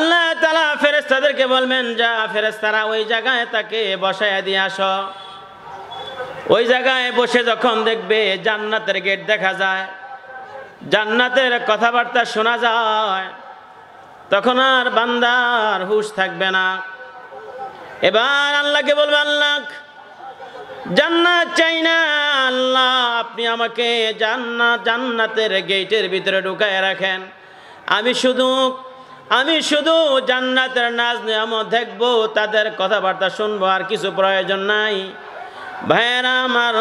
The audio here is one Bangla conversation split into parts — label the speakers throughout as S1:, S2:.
S1: আল্লাহ তালা ফেরেস্তাদেরকে বলবেন যা ফেরেস্তারা ওই জায়গায় তাকে বসায় দিয়ে আস ওই জায়গায় বসে যখন দেখবে জান্নাতের গেট দেখা যায় জান্নাতের কথাবার্তা শোনা যায় তখন আর বান্দার হুশ থাকবে না এবার আল্লাহকে বলবে আল্লাহ জান্নাত চাই না আল্লাহ আপনি আমাকে জান্নাত জান্নাতের গেটের ভিতরে ঢুকায় রাখেন আমি শুধু আমি শুধু জান্নাতের নাজ নিয়ামত দেখবো তাদের কথাবার্তা শুনবো আর কিছু প্রয়োজন নাই ভাইরা মার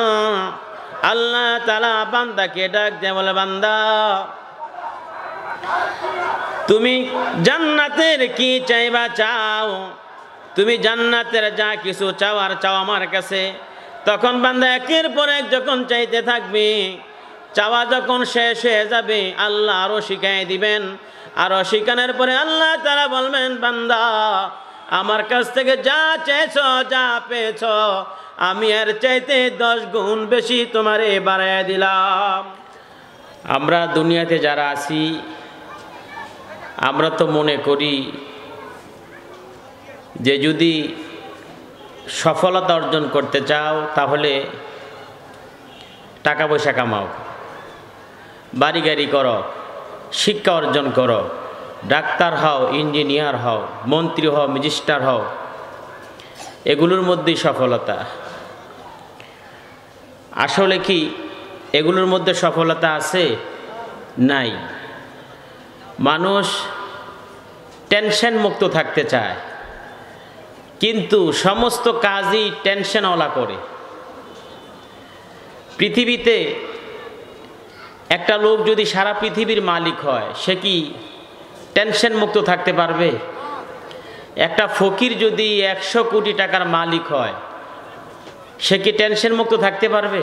S1: আল্লাহ তালা বান্দাকে ডাক দিয়ে বলে বান্দা তুমি জান্নাতের কি চাইবা চাও তুমি জান্নাতের যা কিছু চাও আর চাও আমার কাছে তখন বান্দা একের পর এক যখন চাইতে থাকবে চাওয়া যখন শেষ হয়ে যাবে আল্লাহ আরও শিখাই দিবেন আর সেখানের পরে আল্লাহ তারা বলবেন বান্দা আমার কাছ থেকে যা চেয়েছ যা পেয়েছ আমি এর চাইতে দশ গুণ বেশি তোমারে বাড়াই দিলাম আমরা দুনিয়াতে যারা আছি আমরা তো মনে করি যে যদি সফলতা অর্জন করতে চাও তাহলে টাকা পয়সা কামাও বাড়ি গাড়ি করো শিক্ষা অর্জন করো ডাক্তার হও ইঞ্জিনিয়ার হও মন্ত্রী হও মিনিস্টার হও এগুলোর মধ্যেই সফলতা আসলে কি এগুলোর মধ্যে সফলতা আছে নাই মানুষ টেনশন মুক্ত থাকতে চায় কিন্তু সমস্ত কাজই টেনশনওয়ালা করে পৃথিবীতে একটা লোক যদি সারা পৃথিবীর মালিক হয় সে কি টেনশন মুক্ত থাকতে পারবে একটা ফকির যদি একশো কোটি টাকার মালিক হয় সে কি টেনশন মুক্ত থাকতে পারবে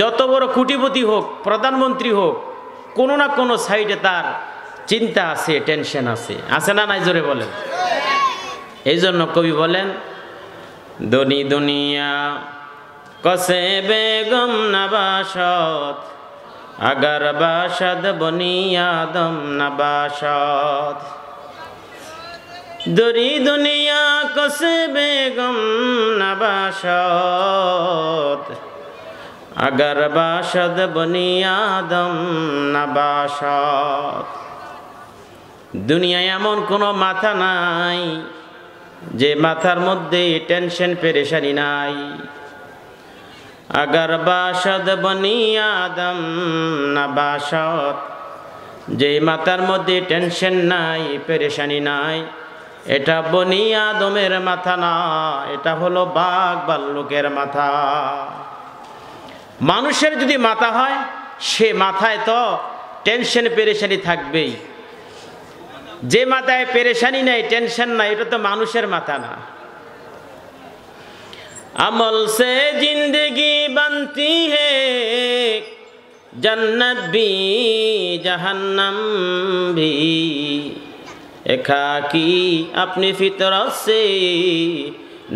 S1: যত বড় কোটিপতি হোক প্রধানমন্ত্রী হোক কোনো না কোনো সাইডে তার চিন্তা আছে টেনশন আছে আছে না নাই জোরে বলেন এই জন্য কবি বলেন দনি দুনিয়া কসে বেগম নাবাসত আগর বাসদ বনিয়াদম না বাসাদ দরি দুনিয়া কসে বেগম না বাসাদ আগার বাসাদ বনিয়াদম না বাসাদ দুনিয়ায় এমন কোনো মাথা নাই যে মাথার মধ্যে টেনশন পেরেশানি নাই আগর বাসদ বনি আদম না বাসদ যে মাথার মধ্যে টেনশন নাই পেরেশানি নাই এটা বনি আদমের মাথা না এটা হলো বাঘ বাল্লুকের মাথা মানুষের যদি মাথা হয় সে মাথায় তো টেনশন পেরেশানি থাকবেই যে মাথায় পেরেশানি নাই টেনশন নাই এটা তো মানুষের মাথা না আমল সে জিন্দগি বানতি হে জন্নত ভি জাহান্নাম ভি একা কি আপনি ফিতরত সে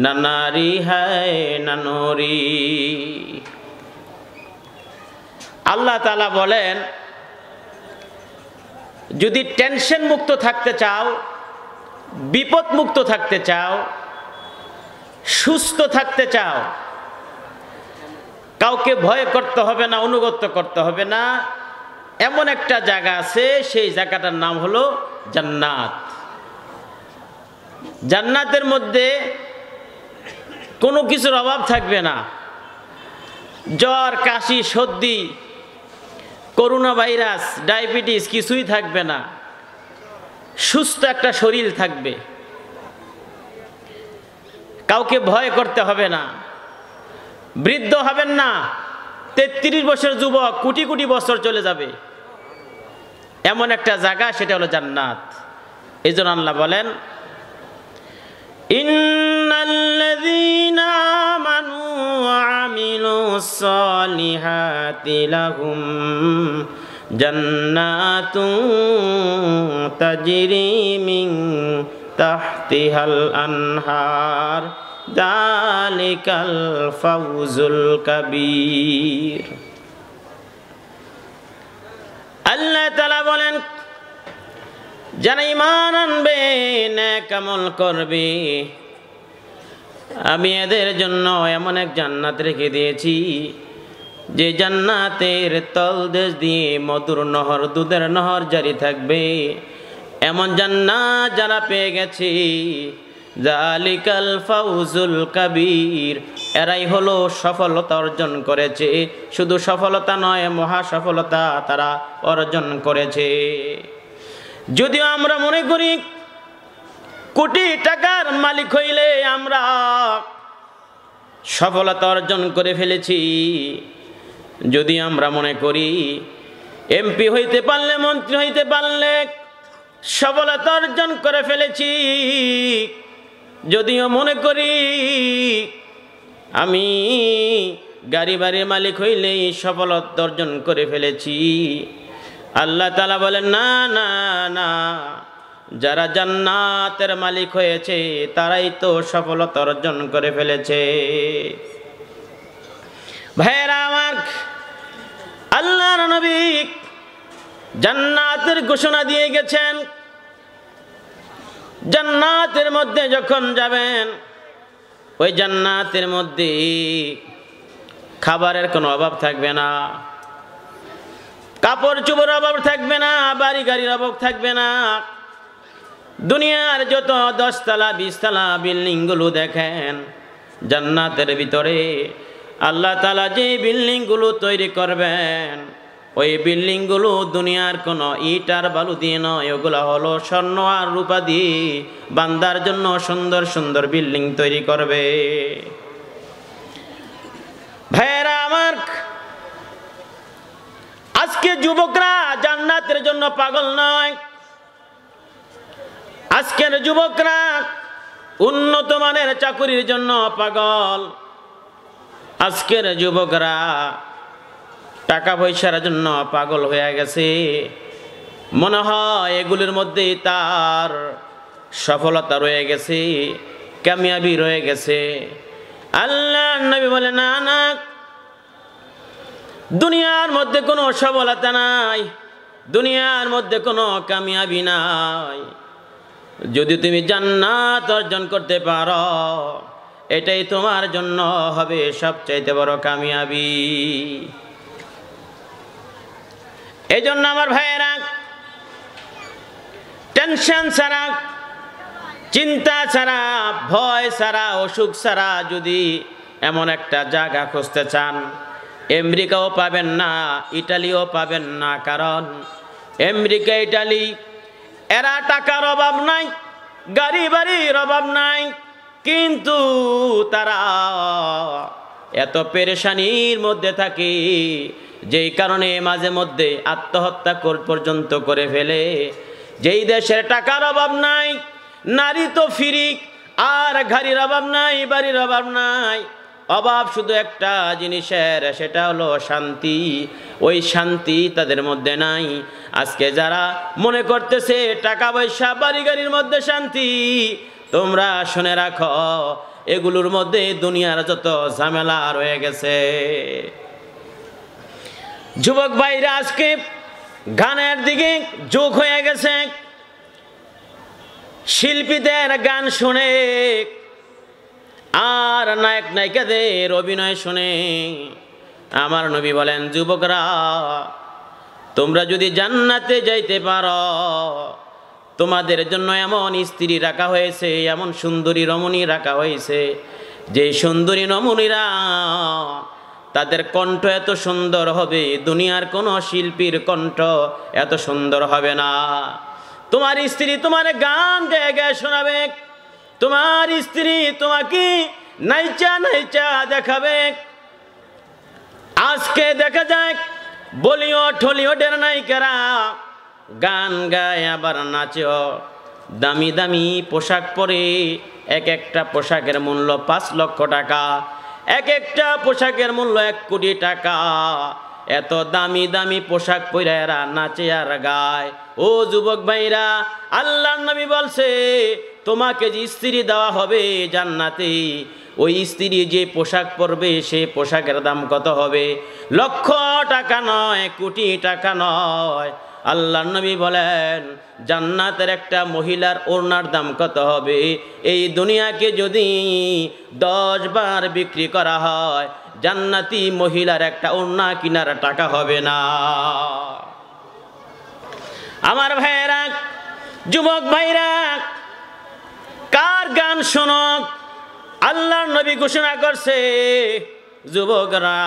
S1: নানারি হায় নানরি আল্লাহ তালা বলেন যদি টেনশন মুক্ত থাকতে চাও বিপদ মুক্ত থাকতে চাও সুস্থ থাকতে চাও কাউকে ভয় করতে হবে না অনুগত করতে হবে না এমন একটা জায়গা আছে সেই জায়গাটার নাম হলো জান্নাত জান্নাতের মধ্যে কোনো কিছুর অভাব থাকবে না জ্বর কাশি সর্দি করোনা ভাইরাস ডায়াবেটিস কিছুই থাকবে না সুস্থ একটা শরীর থাকবে কাউকে ভয় করতে হবে না বৃদ্ধ হবেন না তেত্রিশ বছর যুবক কোটি কোটি বছর চলে যাবে এমন একটা জায়গা সেটা হলো জান্নাত এই জন্য আল্লাহ বলেন জান্নাতুম তাজিরি মিং تحتها আনহার দালিকাল ফৌজুল الكبير আল্লাহ তালা বলেন যারা ইমান আনবে কামল করবে আমি এদের জন্য এমন এক জান্নাত রেখে দিয়েছি যে জান্নাতের তলদেশ দিয়ে মধুর নহর দুধের নহর জারি থাকবে এমন জান্নাত যারা পেয়ে গেছে জালিকাল ফাউজুল কাবীর এরাই হলো সফলতা অর্জন করেছে শুধু সফলতা নয় মহা সফলতা তারা অর্জন করেছে যদিও আমরা মনে করি কোটি টাকার মালিক হইলে আমরা সফলতা অর্জন করে ফেলেছি যদি আমরা মনে করি এমপি হইতে পারলে মন্ত্রী হইতে পারলে সফলতা অর্জন করে ফেলেছি যদিও মনে করি আমি গাড়ি বাড়ির মালিক হইলেই সফলতা অর্জন করে ফেলেছি আল্লাহ তালা বলেন না না না যারা জান্নাতের মালিক হয়েছে তারাই তো সফলতা অর্জন করে ফেলেছে ভাইয়েরা আমার আল্লাহর নবী জান্নাতের ঘোষণা দিয়ে গেছেন জান্নাতের মধ্যে যখন যাবেন ওই জান্নাতের মধ্যে খাবারের কোনো অভাব থাকবে না কাপড় চুপড় অভাব থাকবে না বাড়ি গাড়ির অভাব থাকবে না দুনিয়ার যত দশতলা বিশতলা বিল্ডিংগুলো দেখেন জান্নাতের ভিতরে আল্লাহ তালা যে বিল্ডিংগুলো তৈরি করবেন ওই বিল্ডিংগুলো দুনিয়ার কোনো ইট আর বালু দিয়ে নয় ওগুলো হলো স্বর্ণ আর রূপা দিয়ে বান্দার জন্য সুন্দর সুন্দর বিল্ডিং তৈরি করবে ভাইয়েরা আমার আজকে যুবকরা জান্নাতের জন্য পাগল নয় আজকের যুবকরা উন্নত মানের চাকুরির জন্য পাগল আজকের যুবকরা টাকা পয়সার জন্য পাগল হয়ে গেছে মনে হয় এগুলির মধ্যে তার সফলতা রয়ে গেছে কামিয়াবি রয়ে গেছে আল্লাহ নবী বলে না না দুনিয়ার মধ্যে কোনো সফলতা নাই দুনিয়ার মধ্যে কোনো কামিয়াবি নাই যদি তুমি জান্নাত অর্জন করতে পারো এটাই তোমার জন্য হবে সবচাইতে বড় কামিয়াবি এই জন্য আমার ভাইয়েরা টেনশন ছাড়া চিন্তা ছাড়া ভয় ছাড়া অসুখ ছাড়া যদি এমন একটা জায়গা খুঁজতে চান আমেরিকাও পাবেন না ইটালিও পাবেন না কারণ আমেরিকা ইটালি এরা টাকার অভাব নাই গাড়ি বাড়ির অভাব নাই কিন্তু তারা এত পেরেশানির মধ্যে থাকে যেই কারণে মাঝে মধ্যে আত্মহত্যা পর্যন্ত করে ফেলে যেই দেশের টাকার অভাব নাই নারী তো ফিরিক আর ঘাড়ির অভাব নাই বাড়ির অভাব নাই অভাব শুধু একটা জিনিসের সেটা হলো শান্তি ওই শান্তি তাদের মধ্যে নাই আজকে যারা মনে করতেছে টাকা পয়সা বাড়ি গাড়ির মধ্যে শান্তি তোমরা শুনে রাখো এগুলোর মধ্যে দুনিয়ার যত ঝামেলা রয়ে গেছে যুবক ভাইরা আজকে গানের দিকে যোগ হয়ে গেছে শিল্পীদের গান শুনে আর নায়ক নায়িকাদের অভিনয় শুনে আমার নবী বলেন যুবকরা তোমরা যদি জান্নাতে যাইতে পারো তোমাদের জন্য এমন স্ত্রী রাখা হয়েছে এমন সুন্দরী রমণী রাখা হয়েছে যে সুন্দরী রমণীরা তাদের কণ্ঠ এত সুন্দর হবে দুনিয়ার কোনো শিল্পীর কণ্ঠ এত সুন্দর হবে না তোমার স্ত্রী তোমার গান গে গায়ে শোনাবে তোমার স্ত্রী তোমাকে নাইচা নাইচা দেখাবে আজকে দেখা যাক বলিউড হলিউডের কারা গান গায় আবার নাচ দামি দামি পোশাক পরে এক একটা পোশাকের মূল্য পাঁচ লক্ষ টাকা এক একটা পোশাকের মূল্য এক কোটি টাকা এত দামি দামি পোশাক পরে এরা নাচে আর গায় ও যুবক ভাইরা আল্লাহ নবী বলছে তোমাকে যে স্ত্রী দেওয়া হবে জান্নাতে ওই স্ত্রী যে পোশাক পরবে সে পোশাকের দাম কত হবে লক্ষ টাকা নয় কোটি টাকা নয় আল্লাহ নবী বলেন জান্নাতের একটা মহিলার ওড়নার দাম কত হবে এই দুনিয়াকে যদি দশ বার বিক্রি করা হয় জান্নাতি মহিলার একটা ওড়না কিনার টাকা হবে না আমার ভাইরা যুবক ভাইরা কার গান শোনক আল্লাহ নবী ঘোষণা করছে যুবকরা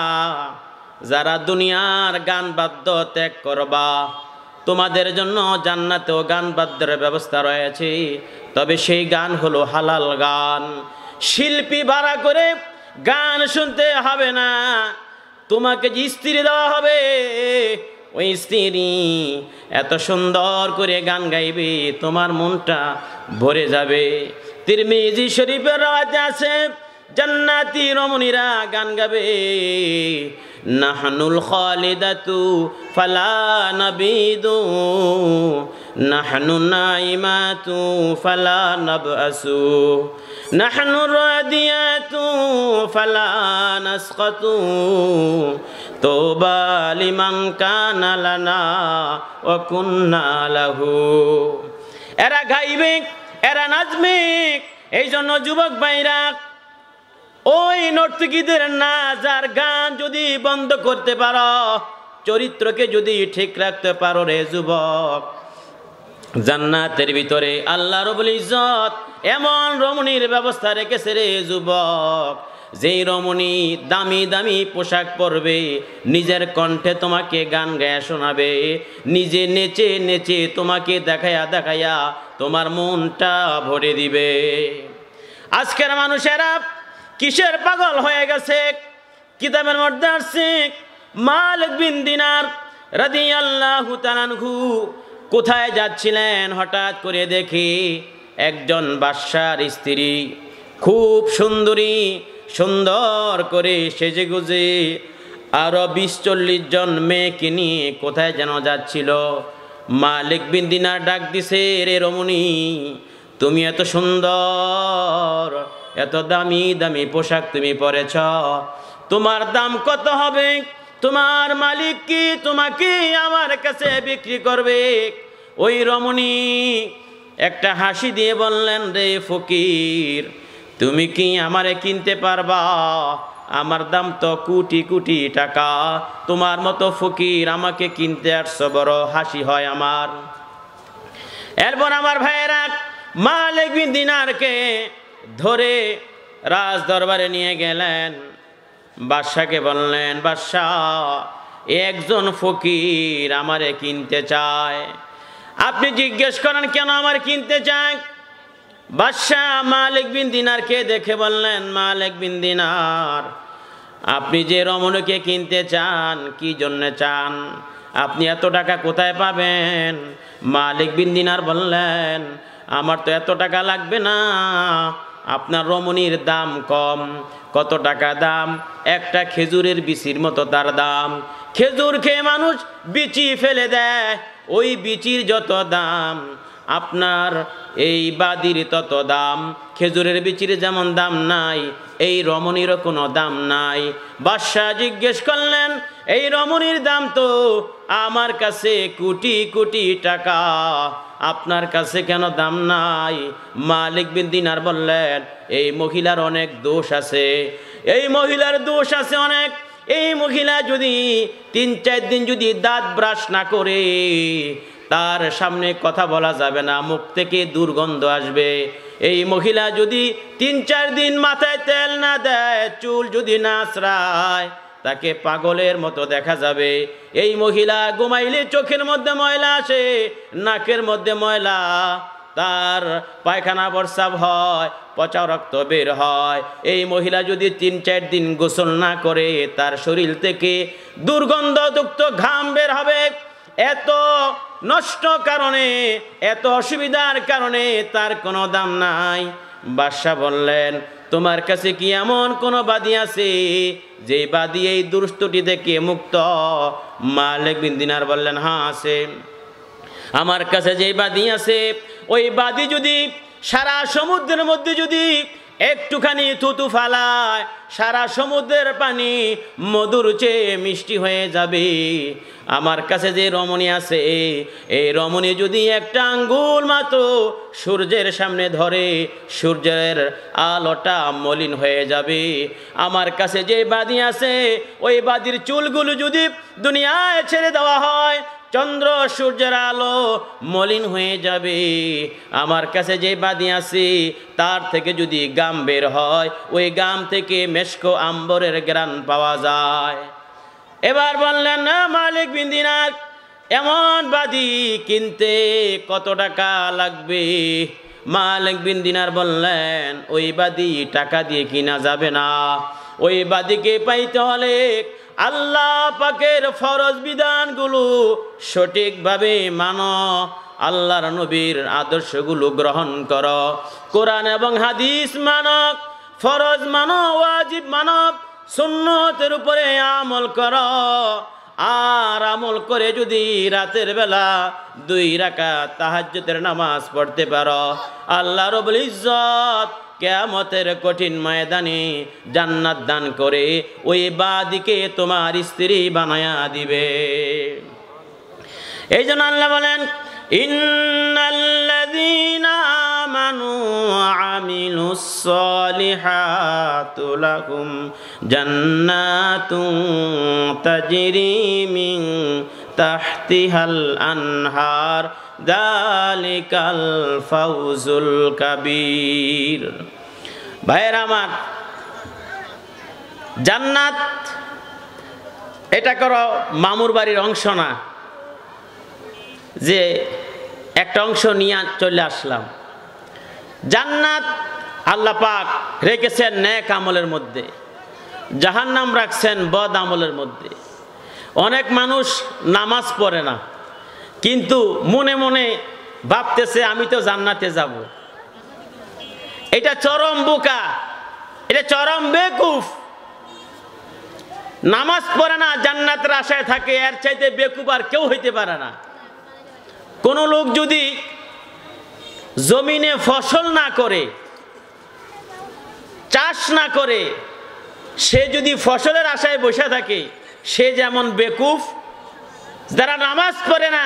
S1: যারা দুনিয়ার গান বাদ্য ত্যাগ করবা তোমাদের জন্য জান্নাতেও গান বাদ্যের ব্যবস্থা রয়েছে তবে সেই গান হলো হালাল গান শিল্পী ভাড়া করে গান শুনতে হবে না তোমাকে যে স্ত্রী দেওয়া হবে ওই স্ত্রী এত সুন্দর করে গান গাইবে তোমার মনটা ভরে যাবে তিরমিজি শরীফের রাজ আছে জান্নাতি রমণীরা গান গাবে নাহনুল খালিদাতু ফালা নাবিদু নাহনু নাইমাতু ফালা নাবআসু নাহনু রাদিয়াতু ফালা নাসকাতু তোবা লিমান কানা লানা ওয়া কুন্না লাহু এরা গাইবে এরা নাজমিক এই জন্য যুবক বাইরা ওই নর্তকীদের নাচার গান যদি বন্ধ করতে পারো চরিত্রকে যদি ঠিক রাখতে পারো রে যুবক জান্নাতের ভিতরে আল্লাহ রবুল ইজত এমন রমণীর ব্যবস্থা রেখেছে রে যুবক যেই রমণী দামি দামি পোশাক পরবে নিজের কণ্ঠে তোমাকে গান গায়া শোনাবে নিজে নেচে নেচে তোমাকে দেখায়া দেখায়া তোমার মনটা ভরে দিবে আজকের মানুষেরা কিসের পাগল হয়ে গেছে কিতাবের মধ্যে আসছে মালিক বিন দিনার রাদিয়াল্লাহু তাআলাহু কোথায় যাচ্ছিলেন হঠাৎ করে দেখি একজন বাদশার স্ত্রী খুব সুন্দরী সুন্দর করে সেজে গুজে আরো বিশ চল্লিশ জন মেয়েকে নিয়ে কোথায় যেন যাচ্ছিল মালিক বিন দিনার ডাক দিছে রে রমণী তুমি এত সুন্দর এত দামি দামি পোশাক তুমি পরেছ তোমার দাম কত হবে তোমার মালিক কি তোমাকে আমার কাছে বিক্রি করবে ওই রমণী একটা হাসি দিয়ে বললেন রে ফকির তুমি কি আমারে কিনতে পারবা আমার দাম তো কোটি কোটি টাকা তোমার মতো ফকির আমাকে কিনতে আসছো বড় হাসি হয় আমার এরপর আমার ভাইয়েরা মালিক দিনারকে ধরে রাজ দরবারে নিয়ে গেলেন বাদশাকে বললেন বাদশাহ একজন ফকির আমারে কিনতে চায় আপনি জিজ্ঞেস করেন কেন আমার কিনতে চায় বাদশাহ মালিক বিন দিনারকে দেখে বললেন মালিক বিন দিনার আপনি যে রমণীকে কিনতে চান কি জন্য চান আপনি এত টাকা কোথায় পাবেন মালিক বিন দিনার বললেন আমার তো এত টাকা লাগবে না আপনার রমণীর দাম কম কত টাকা দাম একটা খেজুরের বিচির মতো তার দাম খেজুর খেয়ে মানুষ বিচি ফেলে দেয় ওই বিচির যত দাম আপনার এই বাদির তত দাম খেজুরের বিচির যেমন দাম নাই এই রমণীরও কোনো দাম নাই বাদশাহ জিজ্ঞেস করলেন এই রমণীর দাম তো আমার কাছে কোটি কোটি টাকা আপনার কাছে কেন দাম নাই মালিক বিন দিনার বললেন এই মহিলার অনেক দোষ আছে এই মহিলার দোষ আছে অনেক এই মহিলা যদি তিন চার দিন যদি দাঁত ব্রাশ না করে তার সামনে কথা বলা যাবে না মুখ থেকে দুর্গন্ধ আসবে এই মহিলা যদি তিন চার দিন মাথায় তেল না দেয় চুল যদি না আশ্রায় তাকে পাগলের মতো দেখা যাবে এই মহিলা ঘুমাইলে চোখের মধ্যে ময়লা আসে নাকের মধ্যে ময়লা তার পায়খানা প্রস্রাব হয় পচা রক্ত বের হয় এই মহিলা যদি তিন চার দিন গোসল না করে তার শরীর থেকে দুর্গন্ধযুক্ত ঘাম বের হবে এত নষ্ট কারণে এত অসুবিধার কারণে তার কোনো দাম নাই বাদশাহ বললেন তোমার কাছে কি এমন কোনো বাদী আছে যে বাদী এই দুষ্টটি থেকে মুক্ত মালিক বিন দিনার বললেন হ্যাঁ আছে আমার কাছে যে বাদী আছে ওই বাদী যদি সারা সমুদ্রের মধ্যে যদি একটুখানি থুতু ফালায় সারা সমুদ্রের পানি মধুর চেয়ে মিষ্টি হয়ে যাবে আমার কাছে যে রমণী আছে এই রমণী যদি একটা আঙ্গুল মাত্র সূর্যের সামনে ধরে সূর্যের আলোটা মলিন হয়ে যাবে আমার কাছে যে বাদি আছে ওই বাদির চুলগুলো যদি দুনিয়ায় ছেড়ে দেওয়া হয় চন্দ্র সূর্যের আলো মলিন হয়ে যাবে আমার কাছে যে বাদি আছে তার থেকে যদি গাম বের হয় ওই গাম থেকে মেশক আম্বরের গ্রান পাওয়া যায় এবার বললেন না মালিক বিন্দিনার এমন বাদি কিনতে কত টাকা লাগবে মালিক বিন্দিনার বললেন ওই বাদি টাকা দিয়ে কিনা যাবে না ওই বাদিকে পাইতে হলে আল্লাহ পাকের ফরজ বিধানগুলো সঠিকভাবে মান আল্লাহর নবীর আদর্শগুলো গ্রহণ কর কোরআন এবং হাদিস মানক ফরজ মানো ওয়াজিব মানব সুন্নতের উপরে আমল কর আর আমল করে যদি রাতের বেলা দুই রাখা তাহাজ্যতের নামাজ পড়তে পারো আল্লাহ রবুল ইজ্জত কেয়ামতের কঠিন ময়দানে জান্নাত দান করে ওই বাদিকে তোমার স্ত্রী বানায়া দিবে এই জন্য আল্লাহ বলেন ইন্নাল্লাযীনা আমানু আমিলুস সালিহাতু লাহুম জান্নাতুন তাজরি মিন তাহতিহাল আনহার দালিকাল ফাউজুল কাবীর ভাইয়ের আমার জান্নাত এটা করো মামুর বাড়ির অংশ না যে একটা অংশ নিয়ে চলে আসলাম জান্নাত আল্লাহ পাক রেখেছেন ন্যাক আমলের মধ্যে জাহান্নাম রাখছেন বদ আমলের মধ্যে অনেক মানুষ নামাজ পড়ে না কিন্তু মনে মনে ভাবতেছে আমি তো জান্নাতে যাব এটা চরম বোকা এটা চরম বেকুফ নামাজ পড়ে না জান্নাতের আশায় থাকে এর চাইতে বেকুফ আর কেউ হইতে পারে না কোনো লোক যদি জমিনে ফসল না করে চাষ না করে সে যদি ফসলের আশায় বসে থাকে সে যেমন বেকুফ যারা নামাজ পড়ে না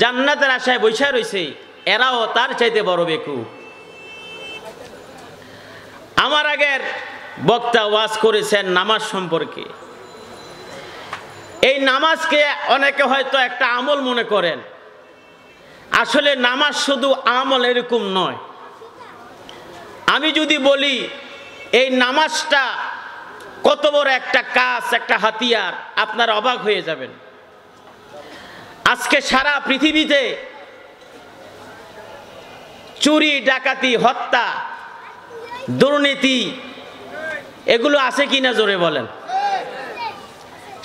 S1: জান্নাতের আশায় বৈশা রয়েছে এরাও তার চাইতে বড় বেকুফ আমার আগের বক্তা ওয়াজ করেছেন নামাজ সম্পর্কে এই নামাজকে অনেকে হয়তো একটা আমল মনে করেন আসলে নামাজ শুধু আমল এরকম নয় আমি যদি বলি এই নামাজটা কত বড় একটা কাজ একটা হাতিয়ার আপনার অবাক হয়ে যাবেন আজকে সারা পৃথিবীতে চুরি ডাকাতি হত্যা দুর্নীতি এগুলো আছে কি না জোরে বলেন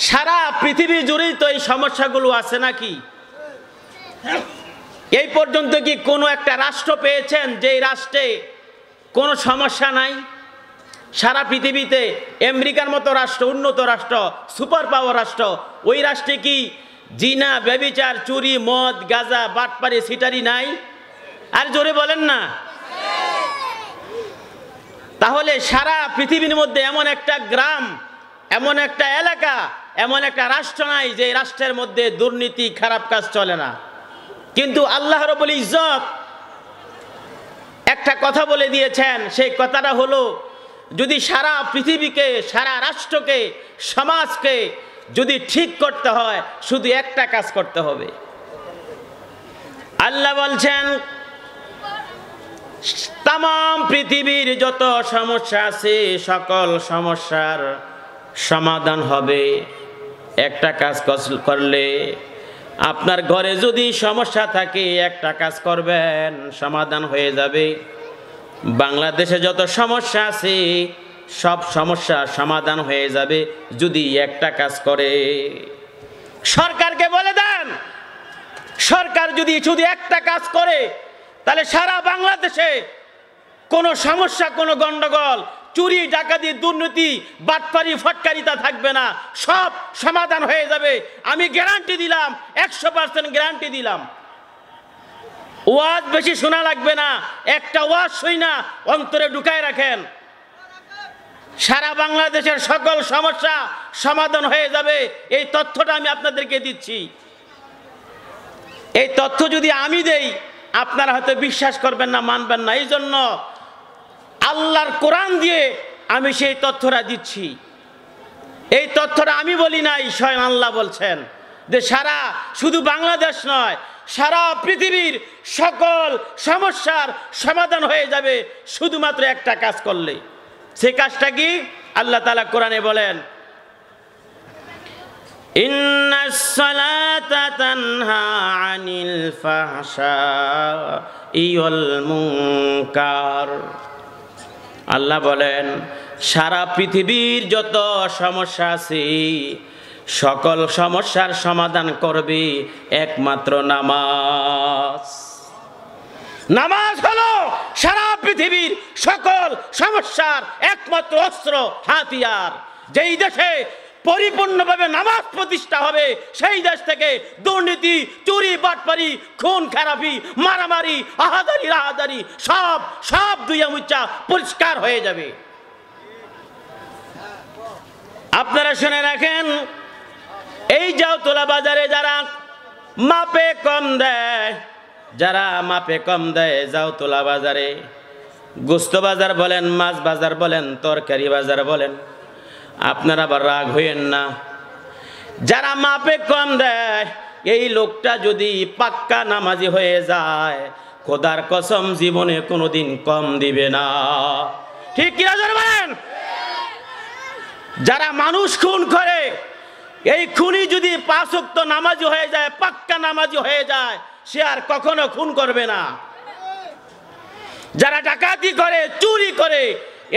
S1: সারা পৃথিবী জুড়েই তো এই সমস্যাগুলো আছে নাকি এই পর্যন্ত কি কোনো একটা রাষ্ট্র পেয়েছেন যেই রাষ্ট্রে কোনো সমস্যা নাই সারা পৃথিবীতে আমেরিকার মতো রাষ্ট্র উন্নত রাষ্ট্র সুপার পাওয়ার রাষ্ট্র ওই রাষ্ট্রে কি জিনা ব্যবিচার চুরি মদ গাজা বাটপারে সিটারি নাই আর জোরে বলেন না তাহলে সারা পৃথিবীর মধ্যে এমন একটা গ্রাম এমন একটা এলাকা এমন একটা রাষ্ট্র নাই যে রাষ্ট্রের মধ্যে দুর্নীতি খারাপ কাজ চলে না কিন্তু আল্লাহ রবুল ইজত একটা কথা বলে দিয়েছেন সেই কথাটা হলো যদি সারা পৃথিবীকে সারা রাষ্ট্রকে সমাজকে যদি ঠিক করতে হয় শুধু একটা কাজ করতে হবে আল্লাহ বলছেন তাম পৃথিবীর যত সমস্যা আছে সকল সমস্যার সমাধান হবে একটা কাজ করলে আপনার ঘরে যদি সমস্যা থাকে একটা কাজ করবেন সমাধান হয়ে যাবে বাংলাদেশে যত সমস্যা আছে সব সমস্যা সমাধান হয়ে যাবে যদি একটা কাজ করে সরকারকে বলে দেন সরকার যদি শুধু একটা কাজ করে তাহলে সারা বাংলাদেশে কোনো সমস্যা কোনো গন্ডগোল চুরি ডাকাতি দুর্নীতি বাটপারি ফটকারিতা থাকবে না সব সমাধান হয়ে যাবে আমি গ্যারান্টি দিলাম একশো পার্সেন্ট গ্যারান্টি দিলাম ওয়াজ বেশি শোনা লাগবে না একটা ওয়াজ শুই না অন্তরে ঢুকায় রাখেন সারা বাংলাদেশের সকল সমস্যা সমাধান হয়ে যাবে এই তথ্যটা আমি আপনাদেরকে দিচ্ছি এই তথ্য যদি আমি দেই আপনারা হয়তো বিশ্বাস করবেন না মানবেন না এই জন্য আল্লাহর কোরআন দিয়ে আমি সেই তথ্যটা দিচ্ছি এই তথ্যটা আমি বলি নাই স্বয়ং আল্লাহ বলছেন যে সারা শুধু বাংলাদেশ নয় সারা পৃথিবীর সকল সমস্যার সমাধান হয়ে যাবে শুধুমাত্র একটা কাজ করলে সে কাজটা কি আল্লাহ তালা কোরআনে বলেন আল্লাহ বলেন সারা পৃথিবীর যত সমস্যা আছে সকল সমস্যার সমাধান করবে একমাত্র নামাজ নামাজ হলো সারা পৃথিবীর সকল সমস্যার একমাত্র অস্ত্র হাতিয়ার যেই দেশে পরিপূর্ণভাবে নামাজ প্রতিষ্ঠা হবে সেই দেশ থেকে দুর্নীতি চুরি বাটপারি খুন খারাপি মারামারি আহাদারি রাহাদারি সব সব দুইয়া মুচা পরিষ্কার হয়ে যাবে আপনারা শুনে রাখেন এই যাও তোলা বাজারে যারা মাপে কম দেয় যারা মাপে কম দেয় যাও তোলা বাজারে গোস্ত বাজার বলেন মাছ বাজার বলেন তরকারি বাজার বলেন আপনারা আবার রাগ হইয়েন না যারা মাপে কম দেয় এই লোকটা যদি পাক্কা নামাজি হয়ে যায় খোদার কসম জীবনে কোনোদিন কম দিবে না ঠিক কি বলেন যারা মানুষ খুন করে এই খুনি যদি পাশক্ত নামাজি হয়ে যায় পাক্কা নামাজি হয়ে যায় সে আর কখনো খুন করবে না যারা ডাকাতি করে চুরি করে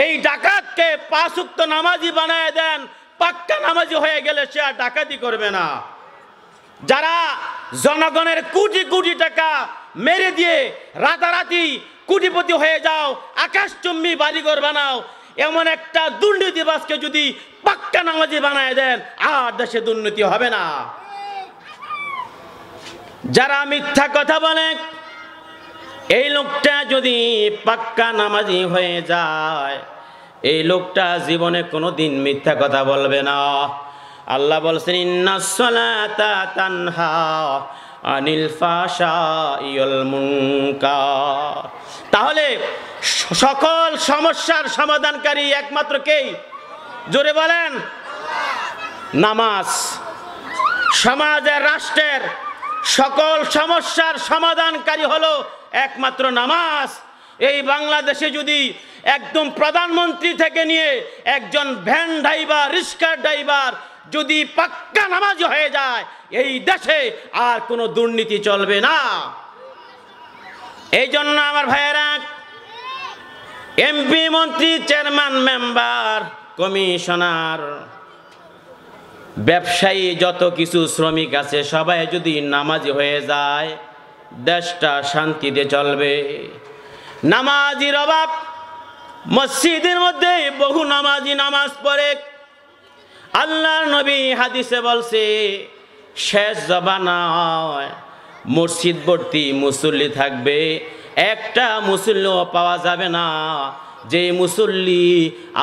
S1: এই ডাকাতকে পাশুক্ত নামাজি বানায় দেন পাক্কা নামাজি হয়ে গেলে সে আর ডাকাতি করবে না যারা জনগণের কোটি কোটি টাকা মেরে দিয়ে রাতারাতি কোটিপতি হয়ে যাও আকাশচুম্বী বাড়িঘর বানাও এমন একটা দুর্নীতিবাজকে যদি পাক্কা নামাজি বানায় দেন আর দেশে দুর্নীতি হবে না যারা মিথ্যা কথা বলে এই লোকটা যদি পাক্কা নামাজি হয়ে যায় এই লোকটা জীবনে কোনো দিন মিথ্যা কথা বলবে না আল্লাহ বলছেন ইন্না সলাতা তানহা আনিল তাহলে সকল সমস্যার সমাধানকারী একমাত্র কেই জোরে বলেন নামাজ সমাজের রাষ্ট্রের সকল সমস্যার সমাধানকারী হলো একমাত্র নামাজ এই বাংলাদেশে যদি একদম প্রধানমন্ত্রী থেকে নিয়ে একজন ভ্যান ড্রাইভার রিক্সা ড্রাইভার যদি পাক্কা নামাজি হয়ে যায় এই দেশে আর কোনো দুর্নীতি চলবে না এই জন্য আমার ভাইয়েরা এমপি মন্ত্রী চেয়ারম্যান মেম্বার কমিশনার ব্যবসায়ী যত কিছু শ্রমিক আছে সবাই যদি নামাজি হয়ে যায় দেশটা শান্তিতে চলবে নামাজির অভাব মসজিদের মধ্যে বহু নামাজি নামাজ পড়ে আল্লাহ নবী হাদিসে বলছে শেষ জবানায় মসজিদ ভর্তি মুসল্লি থাকবে একটা মুসল্লিও পাওয়া যাবে না যে মুসল্লি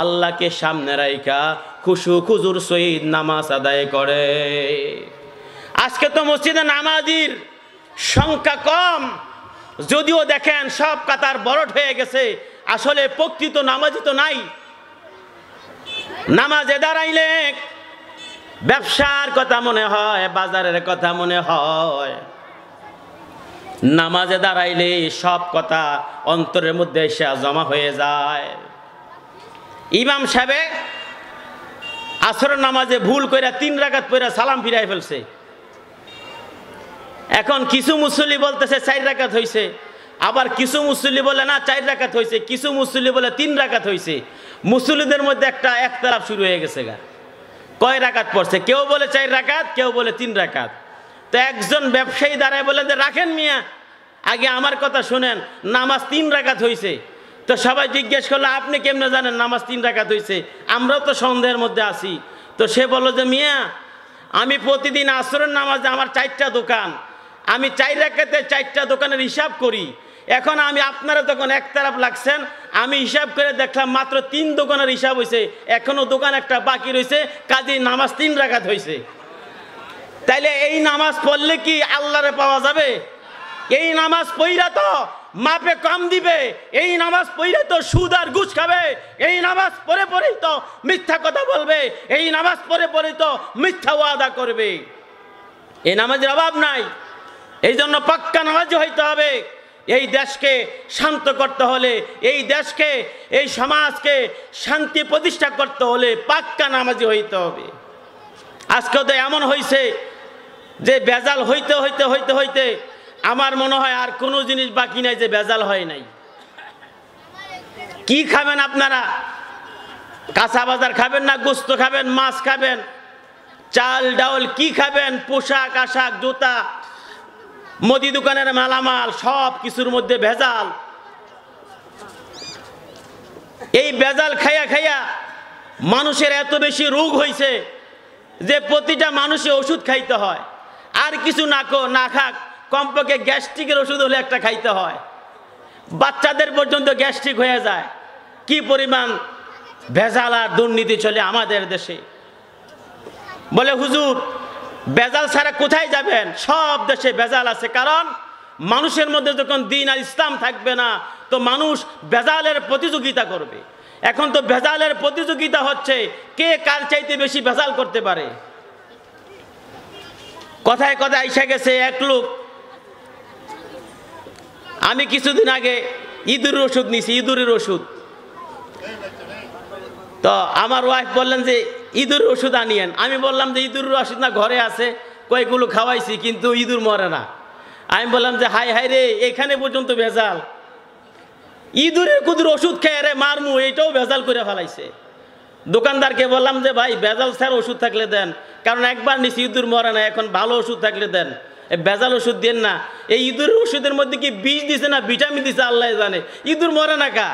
S1: আল্লাহকে সামনে রাইকা খুশু খুজুর সহিত নামাজ আদায় করে আজকে তো মসজিদে নামাজির সংখ্যা কম যদিও দেখেন সব কাতার বরট হয়ে গেছে আসলে প্রকৃত নামাজি তো নাই নামাজে দাঁড়াইলে ব্যবসার কথা মনে হয় বাজারের কথা মনে হয় নামাজে দাঁড়াইলে সব কথা অন্তরের মধ্যে এসে জমা হয়ে যায় ইমাম সাহেবে আসর নামাজে ভুল কইরা তিন রাগাত পরে সালাম ফিরাই ফেলছে এখন কিছু মুসল্লি বলতেছে চার রাকাত হয়েছে আবার কিছু মুসল্লি বলে না চার রাকাত হয়েছে কিছু মুসল্লি বলে তিন রাকাত হয়েছে মুসলিদের মধ্যে একটা একতলাপ শুরু হয়ে গেছে গা কয় রাকাত পড়ছে কেউ বলে চার রাকাত কেউ বলে তিন রাকাত তো একজন ব্যবসায়ী দাঁড়ায় বলে যে রাখেন মিয়া আগে আমার কথা শোনেন নামাজ তিন রাকাত হয়েছে তো সবাই জিজ্ঞেস করলো আপনি কেমনে জানেন নামাজ তিন রাকাত হয়েছে আমরাও তো সন্দেহের মধ্যে আছি তো সে বললো যে মিয়া আমি প্রতিদিন আসরের নামাজে আমার চারটা দোকান আমি চাই রাখাতে চারটা দোকানের হিসাব করি এখন আমি আপনারা তখন এক তারাপ লাগছেন আমি হিসাব করে দেখলাম মাত্র তিন দোকানের হিসাব হয়েছে এখনও দোকান একটা বাকি রয়েছে কাজে নামাজ তিন রাখাত হয়েছে তাইলে এই নামাজ পড়লে কি আল্লাহরে পাওয়া যাবে এই নামাজ পইরা তো মাপে কম দিবে এই নামাজ পড়লে তো সুদ আর গুছ খাবে এই নামাজ পড়ে পরেই তো মিথ্যা কথা বলবে এই নামাজ পড়ে পড়েই তো মিথ্যা ওয়াদা করবে এই নামাজের অভাব নাই এই জন্য পাক্কা নামাজ হইতে হবে এই দেশকে শান্ত করতে হলে এই দেশকে এই সমাজকে শান্তি প্রতিষ্ঠা করতে হলে পাক্কা নামাজি হইতে হবে আজকে তো এমন হয়েছে যে বেজাল হইতে হইতে হইতে হইতে আমার মনে হয় আর কোনো জিনিস বাকি নাই যে বেজাল হয় নাই কি খাবেন আপনারা কাঁচা বাজার খাবেন না গোস্ত খাবেন মাছ খাবেন চাল ডাল কি খাবেন পোশাক আশাক জুতা মুদি দোকানের মালামাল সব কিছুর মধ্যে ভেজাল এই ভেজাল খাইয়া খাইয়া মানুষের এত বেশি রোগ হয়েছে যে প্রতিটা মানুষে ওষুধ খাইতে হয় আর কিছু না না খাক কমপক্ষে গ্যাস্ট্রিকের ওষুধ হলে একটা খাইতে হয় বাচ্চাদের পর্যন্ত গ্যাস্ট্রিক হয়ে যায় কি পরিমাণ ভেজাল আর দুর্নীতি চলে আমাদের দেশে বলে হুজুর বেজাল ছাড়া কোথায় যাবেন সব দেশে বেজাল আছে কারণ মানুষের মধ্যে যখন দিন আর ইসলাম থাকবে না তো মানুষ বেজালের প্রতিযোগিতা করবে এখন তো ভেজালের প্রতিযোগিতা হচ্ছে কে কার চাইতে বেশি ভেজাল করতে পারে কথায় কথায় এসে গেছে এক লোক আমি কিছুদিন আগে ইঁদুরের ওষুধ নিছি ইঁদুরের ওষুধ তো আমার ওয়াইফ বললেন যে ইঁদুর ওষুধ আনিয়েন আমি বললাম যে ইঁদুর ওষুধ না ঘরে আছে কয়েকগুলো খাওয়াইছি কিন্তু ইঁদুর মরে না আমি বললাম যে হাই হাই রে এখানে পর্যন্ত ভেজাল ইঁদুরের কুদুর ওষুধ খেয়ে রে মারমু এইটাও ভেজাল করে ফেলাইছে দোকানদারকে বললাম যে ভাই ভেজাল স্যার ওষুধ থাকলে দেন কারণ একবার নিচে ইঁদুর মরে না এখন ভালো ওষুধ থাকলে দেন ভেজাল ওষুধ দেন না এই ইঁদুরের ওষুধের মধ্যে কি বিষ দিছে না ভিটামিন দিছে আল্লাহ জানে ইঁদুর মরে না কা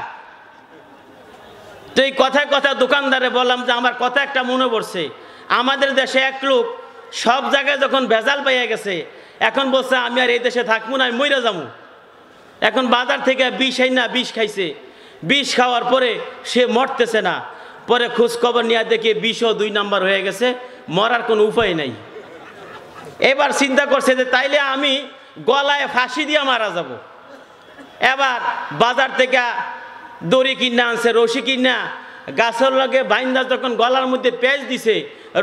S1: তো এই কথায় কথা দোকানদারে বললাম যে আমার কথা একটা মনে পড়ছে আমাদের দেশে এক লোক সব জায়গায় যখন ভেজাল পাইয়া গেছে এখন বলছে আমি আর এই দেশে থাকবো না আমি মইরা যাবো এখন বাজার থেকে বিষ না বিষ খাইছে বিষ খাওয়ার পরে সে মরতেছে না পরে খোঁজখবর নেওয়া দেখে বিষও দুই নাম্বার হয়ে গেছে মরার কোনো উপায় নাই এবার চিন্তা করছে যে তাইলে আমি গলায় ফাঁসি দিয়ে মারা যাব এবার বাজার থেকে দড়ি কিনা আনছে রশি কিনা গাছের লগে বাইন্দা যখন গলার মধ্যে পেঁচ দিছে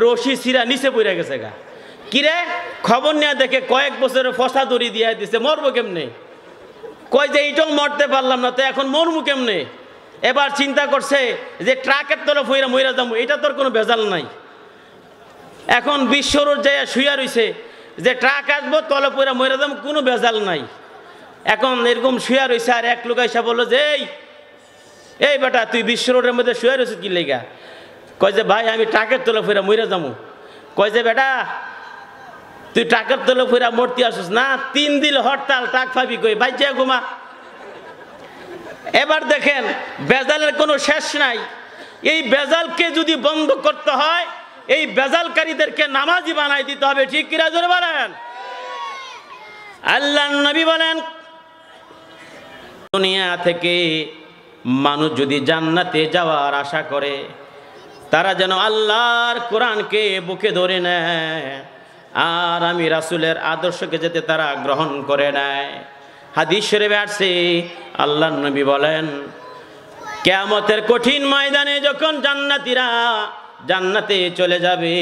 S1: রশি সিরা নিচে পড়ে গেছে গা কিরে খবর নেওয়া দেখে কয়েক বছরের ফসা দড়ি দিয়ে দিছে মরবো কেমনে কয় যে এইটাও মরতে পারলাম না তো এখন মরবো কেমনে এবার চিন্তা করছে যে ট্রাকের তলে ফইরা মইরা যাবো এটা তোর কোনো ভেজাল নাই এখন বিশ্বর যে যাইয়া শুইয়া রইছে যে ট্রাক আসবো তলে পইরা মইরা যাবো কোনো ভেজাল নাই এখন এরকম শুয়া রয়েছে আর এক লোক এসে বললো যে এই এই বেটা তুই বিশ্ব রোডের মধ্যে শুয়ে রয়েছিস কি লেগা কয় যে ভাই আমি ট্রাকের তোলে ফুরা মরে যাবো কয় যে বেটা তুই ট্রাকের তোলে ফুরা মরতে আসিস না তিন দিন হরতাল ট্রাক ফাবি কই বাইচে ঘুমা এবার দেখেন বেজালের কোনো শেষ নাই এই বেজালকে যদি বন্ধ করতে হয় এই বেজালকারীদেরকে নামাজি বানাই দিতে হবে ঠিক কিরা জোরে বলেন আল্লাহ নবী বলেন দুনিয়া থেকে মানুষ যদি জান্নাতে যাওয়ার আশা করে তারা যেন আল্লাহর কোরআনকে বুকে ধরে নেয় আর আমি রাসুলের আদর্শকে যাতে তারা গ্রহণ করে নেয় হাদিস শরীফে আসছে আল্লাহ নবী বলেন কেয়ামতের কঠিন ময়দানে যখন জান্নাতিরা জান্নাতে চলে যাবে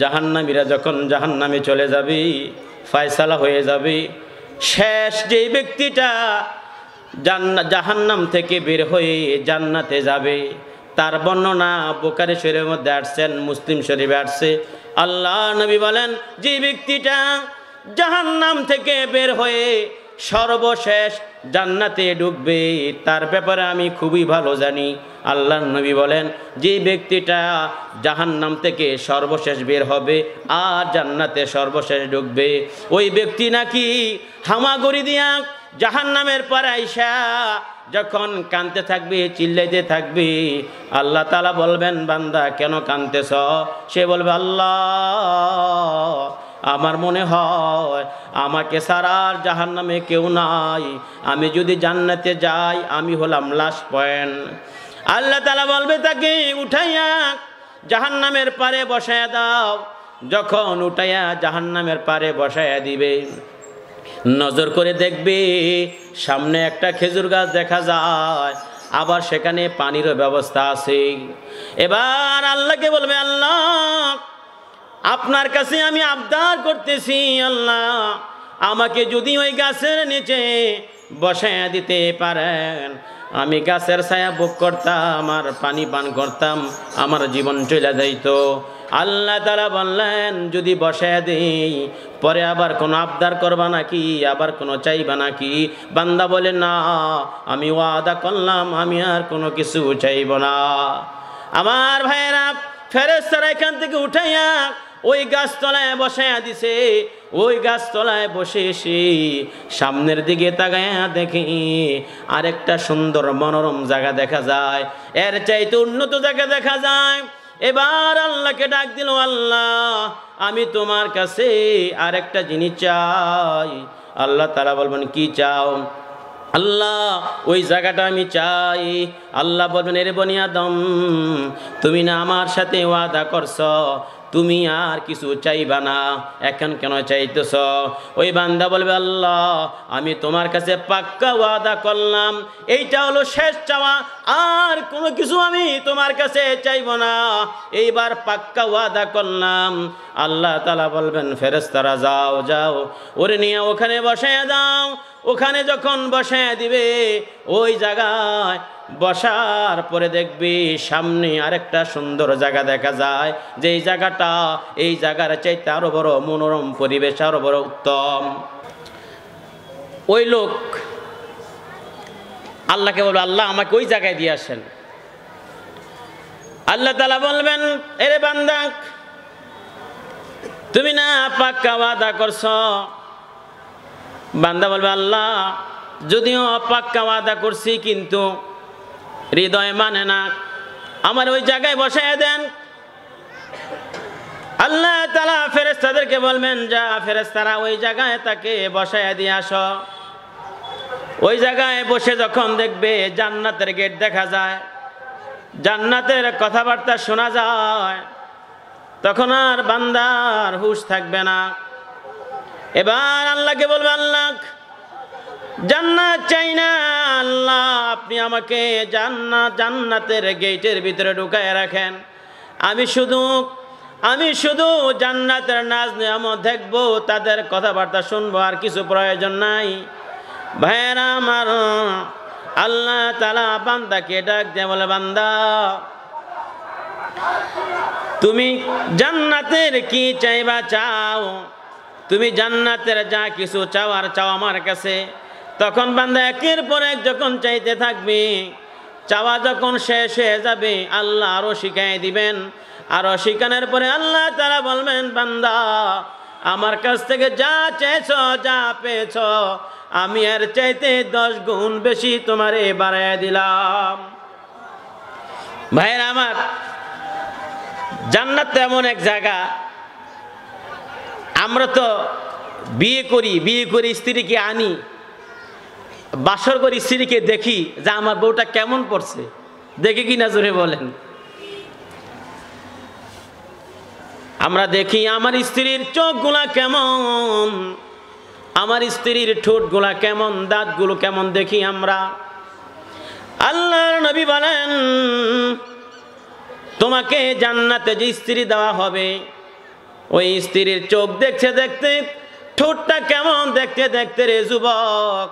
S1: জাহান্নামীরা যখন জাহান্নামে চলে যাবে ফায়সালা হয়ে যাবে শেষ যে ব্যক্তিটা জান্না জাহান্নাম থেকে বের হয়ে জান্নাতে যাবে তার বর্ণনা বোকারি শরীরের মধ্যে আসছেন মুসলিম শরীফে আসছে আল্লাহ নবী বলেন যে ব্যক্তিটা জাহান্নাম থেকে বের হয়ে সর্বশেষ জান্নাতে ঢুকবে তার ব্যাপারে আমি খুবই ভালো জানি আল্লাহ নবী বলেন যে ব্যক্তিটা জাহান্নাম থেকে সর্বশেষ বের হবে আর জান্নাতে সর্বশেষ ঢুকবে ওই ব্যক্তি নাকি হামাগুড়ি দিয়া জাহান নামের পর আইসা যখন কানতে থাকবি চিল্লাইতে থাকবি আল্লাহ তালা বলবেন বান্দা কেন কানতেছ সে বলবে আল্লাহ আমার মনে হয় আমাকে সারার জাহান নামে কেউ নাই আমি যদি জান্নাতে যাই আমি হলাম লাস্ট পয়েন্ট আল্লাহ তালা বলবে তাকে উঠাইয়া জাহান নামের পারে বসায় দাও যখন উঠাইয়া জাহান নামের পারে বসায় দিবে নজর করে দেখবে সামনে একটা খেজুর গাছ দেখা যায় আবার সেখানে পানিরও ব্যবস্থা আছে এবার আল্লাহকে বলবে আল্লাহ আপনার কাছে আমি আবদার করতেছি আল্লাহ আমাকে যদি ওই গাছের নিচে বসায় দিতে পারেন আমি গাছের ছায়া বুক করতাম আর পানি পান করতাম আমার জীবন চলে যাইতো আল্লাহ তারা বললেন যদি বসায় দেই পরে আবার কোনো আবদার করবা নাকি আবার কোনো চাইবা নাকি বান্দা বলে না আমি ওয়াদা করলাম আমি আর কোনো কিছু চাইব না আমার ভাইয়েরা ফেরেস্তারা এখান থেকে উঠাইয়া ওই গাছতলায় বসাইয়া দিছে ওই গাছতলায় বসে এসে সামনের দিকে তাকায়া দেখি আরেকটা সুন্দর মনোরম জায়গা দেখা যায় এর চাইতে উন্নত জায়গা দেখা যায় এবার আল্লাহকে ডাক দিল আল্লাহ আমি তোমার কাছে আর একটা জিনিস চাই আল্লাহ তারা বলবেন কি চাও আল্লাহ ওই জায়গাটা আমি চাই আল্লাহ বলবেন এর বনিয়াদম তুমি না আমার সাথে ওয়াদা করছ তুমি আর কিছু চাইবা না এখন কেন চাইতেছ ওই বান্দা বলবে আল্লাহ আমি তোমার কাছে পাক্কা ওয়াদা করলাম এইটা হলো শেষ চাওয়া আর কোনো কিছু আমি তোমার কাছে চাইব না এইবার পাক্কা ওয়াদা করলাম আল্লাহ তালা বলবেন ফেরেস্তারা যাও যাও ওরে নিয়ে ওখানে বসে দাও ওখানে যখন বসে দিবে ওই জায়গায় বসার পরে দেখবি সামনে আরেকটা সুন্দর জায়গা দেখা যায় যেই জায়গাটা এই জায়গার চাইতে আরও বড় মনোরম পরিবেশ আরও বড় উত্তম ওই লোক আল্লাহকে বলবে আল্লাহ আমাকে ওই জায়গায় দিয়ে আসেন আল্লাহ তালা বলবেন এরে বান্দা তুমি না পাক্কা ওয়াদা করছ বান্দা বলবে আল্লাহ যদিও অপাক্কা ওয়াদা করছি কিন্তু হৃদয় মানে না আমার ওই জায়গায় বসায় দেন আল্লাহ তালা ফেরেস্তাদেরকে বলবেন যা ফেরেস্তারা ওই জায়গায় তাকে বসায় দিয়ে আস ওই জায়গায় বসে যখন দেখবে জান্নাতের গেট দেখা যায় জান্নাতের কথাবার্তা শোনা যায় তখন আর বান্দার হুশ থাকবে না এবার আল্লাহকে বলবে আল্লাহ জান্নাত চাই না আল্লাহ আপনি আমাকে জান্নাত জান্নাতের গেটের ভিতরে ঢুকায় রাখেন আমি শুধু আমি শুধু জান্নাতের নাচ নিয়ামত দেখব তাদের কথাবার্তা শুনবো আর কিছু প্রয়োজন নাই ভাইরা মার আল্লাহ তালা বান্দাকে ডাক দে বলে বান্দা তুমি জান্নাতের কি চাইবা চাও তুমি জান্নাতের যা কিছু চাও আর চাও আমার কাছে তখন বান্দা একের পর এক যখন চাইতে থাকবে চাওয়া যখন শেষ হয়ে যাবে আল্লাহ আরও শিখাই দিবেন আরও শিখানোর পরে আল্লাহ তারা বলবেন বান্দা আমার কাছ থেকে যা চেয়েছ যা পেয়েছ আমি আর চাইতে দশ গুণ বেশি তোমারে বাড়াই দিলাম ভাইয়ের আমার জান্নাত এমন এক জায়গা আমরা তো বিয়ে করি বিয়ে করি স্ত্রীকে আনি বাসর করে স্ত্রীকে দেখি যে আমার বউটা কেমন পড়ছে দেখে কি না জোরে বলেন আমরা দেখি আমার স্ত্রীর চোখগুলা কেমন আমার স্ত্রীর ঠোঁটগুলা কেমন দাঁতগুলো কেমন দেখি আমরা আল্লাহর নবী বলেন তোমাকে জান্নাতে যে স্ত্রী দেওয়া হবে ওই স্ত্রীর চোখ দেখতে দেখতে ঠোঁটটা কেমন দেখতে দেখতে রে যুবক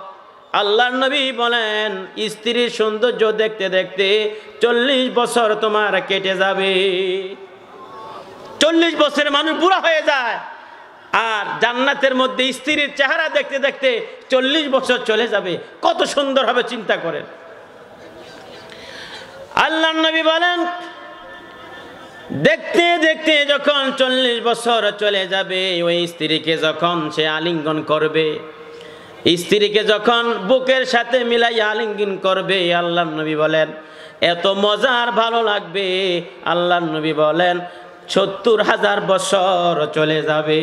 S1: আল্লাহর নবী বলেন স্ত্রীর সৌন্দর্য দেখতে দেখতে চল্লিশ বছর তোমার কেটে যাবে চল্লিশ বছরের মানুষ বুড়া হয়ে যায় আর জান্নাতের মধ্যে স্ত্রীর চেহারা দেখতে দেখতে চল্লিশ বছর চলে যাবে কত সুন্দর হবে চিন্তা করেন আল্লাহ নবী বলেন দেখতে দেখতে যখন চল্লিশ বছর চলে যাবে ওই স্ত্রীকে যখন সে আলিঙ্গন করবে স্ত্রীকে যখন বুকের সাথে মিলাই আলিঙ্গিন করবে আল্লাহ নবী বলেন এত মজার ভালো লাগবে আল্লাহ নবী বলেন সত্তর হাজার বছর চলে যাবে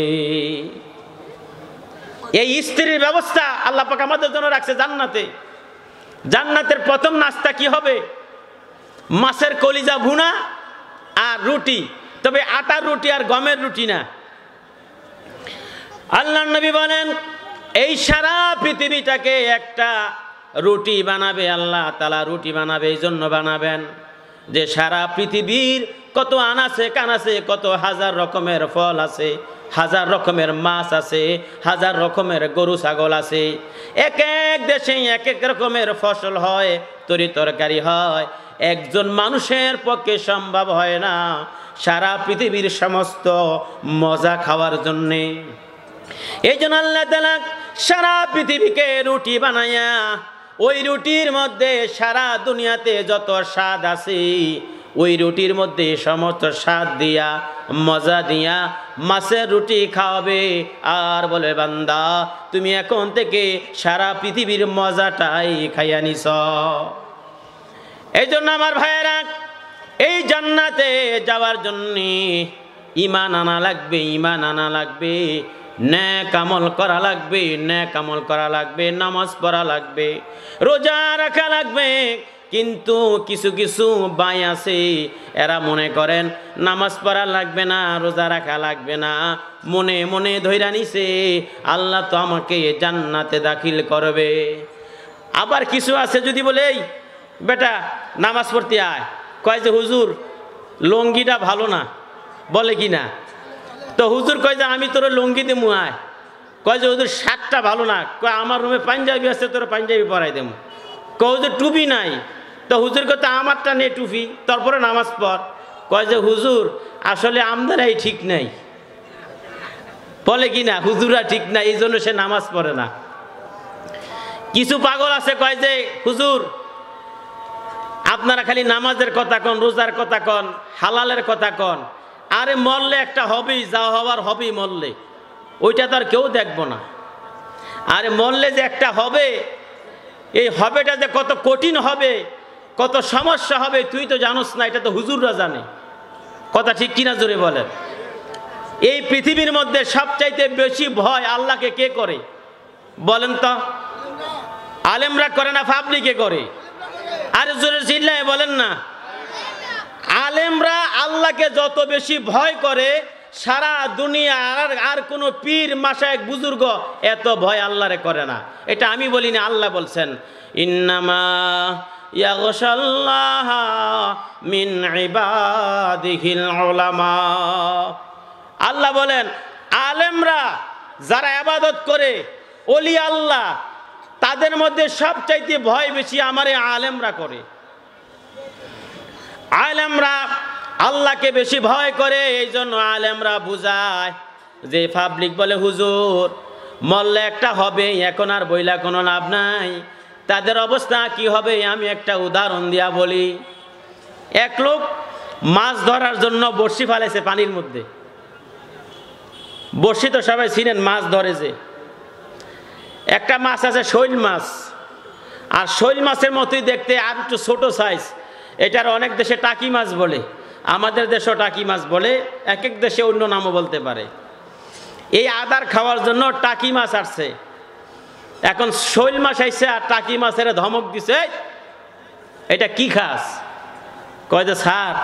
S1: এই স্ত্রীর ব্যবস্থা আল্লাহ পাক আমাদের জন্য রাখছে জান্নাতে জান্নাতের প্রথম নাস্তা কি হবে মাছের কলিজা ভুনা আর রুটি তবে আটার রুটি আর গমের রুটি না আল্লাহ নবী বলেন এই সারা পৃথিবীটাকে একটা রুটি বানাবে আল্লাহ তালা রুটি বানাবে এই জন্য বানাবেন যে সারা পৃথিবীর কত আনাছে কানাছে কত হাজার রকমের ফল আছে হাজার রকমের মাছ আছে হাজার রকমের গরু ছাগল আছে এক এক দেশে এক এক রকমের ফসল হয় তরি তরকারি হয় একজন মানুষের পক্ষে সম্ভব হয় না সারা পৃথিবীর সমস্ত মজা খাওয়ার জন্যে এই জন্য আল্লাহ তালা সারা পৃথিবীকে রুটি বানাইয়া ওই রুটির মধ্যে সারা দুনিয়াতে যত স্বাদ আছে ওই রুটির মধ্যে সমস্ত স্বাদ দিয়া মজা দিয়া মাছের রুটি খাওয়াবে আর বলে বান্দা তুমি এখন থেকে সারা পৃথিবীর মজাটাই খাইয়া নিছ এই জন্য আমার ভাইয়েরা এই জান্নাতে যাওয়ার জন্যে ইমান আনা লাগবে ইমান আনা লাগবে ন্যাক আমল করা লাগবে ন্যাক আমল করা লাগবে নামাজ পড়া লাগবে রোজা রাখা লাগবে কিন্তু কিছু কিছু বাই আছে এরা মনে করেন নামাজ পড়া লাগবে না রোজা রাখা লাগবে না মনে মনে ধৈরা নিছে আল্লাহ তো আমাকে জান্নাতে দাখিল করবে আবার কিছু আছে যদি বলে বেটা নামাজ পড়তে আয় কয় যে হুজুর লঙ্গিটা ভালো না বলে কি না তো হুজুর কয় যে আমি তোর লুঙ্গি দেবো আয় কয় যে হুজুর শার্টটা ভালো না কয় আমার রুমে পাঞ্জাবি আছে তোর পাঞ্জাবি পরাই দেবো কয় হুজুর টুপি নাই তো হুজুর কয় তো আমারটা নেই টুপি তারপরে নামাজ পড় কয় যে হুজুর আসলে আমদারাই ঠিক নাই বলে কি না হুজুরা ঠিক না এই জন্য সে নামাজ পড়ে না কিছু পাগল আছে কয় যে হুজুর আপনারা খালি নামাজের কথা কন রোজার কথা কন হালালের কথা কন আরে মরলে একটা হবেই যা হওয়ার হবেই মরলে ওইটা তো আর কেউ দেখবো না আরে মরলে যে একটা হবে এই হবেটা যে কত কঠিন হবে কত সমস্যা হবে তুই তো জানোস না এটা তো হুজুররা জানে কথা ঠিক কিনা জোরে বলেন এই পৃথিবীর মধ্যে সবচাইতে বেশি ভয় আল্লাহকে কে করে বলেন তো আলেমরা করে না ফাবলি কে করে আরে জোরে চিল্লায় বলেন না আলেমরা আল্লাহকে যত বেশি ভয় করে সারা দুনিয়া আর আর কোনো পীর মাসায় বুজুর্গ এত ভয় আল্লাহরে করে না এটা আমি বলি না আল্লাহ বলছেন ইন্নামা মিন আল্লাহ বলেন আলেমরা যারা আবাদত করে অলি আল্লাহ তাদের মধ্যে সবচাইতে ভয় বেশি আমারে আলেমরা করে আলেমরা আল্লাহকে বেশি ভয় করে এই জন্য আলেমরা বুঝায় যে পাবলিক বলে হুজুর মল্লে একটা হবে এখন আর বইলা কোনো লাভ নাই তাদের অবস্থা কি হবে আমি একটা উদাহরণ দিয়া বলি এক লোক মাছ ধরার জন্য বড়শি ফালেছে পানির মধ্যে বড়শি তো সবাই ছিলেন মাছ ধরে যে একটা মাছ আছে শৈল মাছ আর শৈল মাছের মতোই দেখতে আর একটু ছোটো সাইজ এটার অনেক দেশে টাকি মাছ বলে আমাদের দেশেও টাকি মাছ বলে এক এক দেশে অন্য নামও বলতে পারে এই আদার খাওয়ার জন্য টাকি মাছ আসছে এখন শৈল মাছ আসছে আর টাকি মাছের ধমক দিছে এটা কি খাস কয় যে স্যার